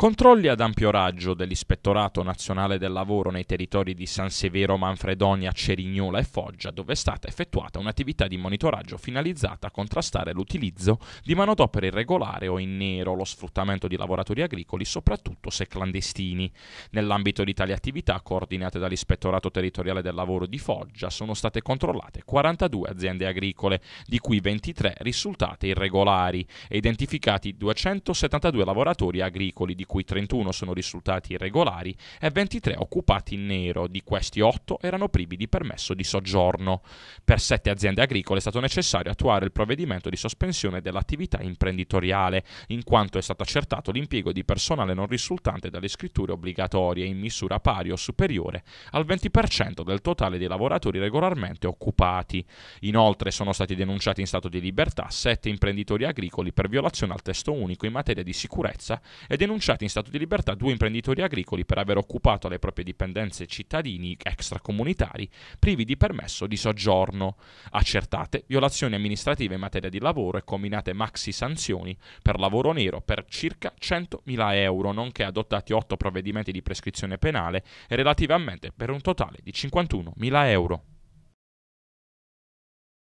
Controlli ad ampio raggio dell'Ispettorato Nazionale del Lavoro nei territori di San Severo, Manfredonia, Cerignola e Foggia, dove è stata effettuata un'attività di monitoraggio finalizzata a contrastare l'utilizzo di manodopera irregolare o in nero, lo sfruttamento di lavoratori agricoli, soprattutto se clandestini. Nell'ambito di tali attività, coordinate dall'Ispettorato Territoriale del Lavoro di Foggia, sono state controllate 42 aziende agricole, di cui 23 risultate irregolari, e identificati 272 lavoratori agricoli, di cui 31 sono risultati irregolari, e 23 occupati in nero, di questi 8 erano privi di permesso di soggiorno. Per 7 aziende agricole è stato necessario attuare il provvedimento di sospensione dell'attività imprenditoriale, in quanto è stato accertato l'impiego di personale non risultante dalle scritture obbligatorie in misura pari o superiore al 20% del totale dei lavoratori regolarmente occupati. Inoltre sono stati denunciati in stato di libertà 7 imprenditori agricoli per violazione al testo unico in materia di sicurezza e denunciati liberati in stato di libertà due imprenditori agricoli per aver occupato alle proprie dipendenze cittadini extracomunitari privi di permesso di soggiorno. Accertate violazioni amministrative in materia di lavoro e combinate maxi sanzioni per lavoro nero per circa 100.000 euro, nonché adottati otto provvedimenti di prescrizione penale relativamente per un totale di 51.000 euro.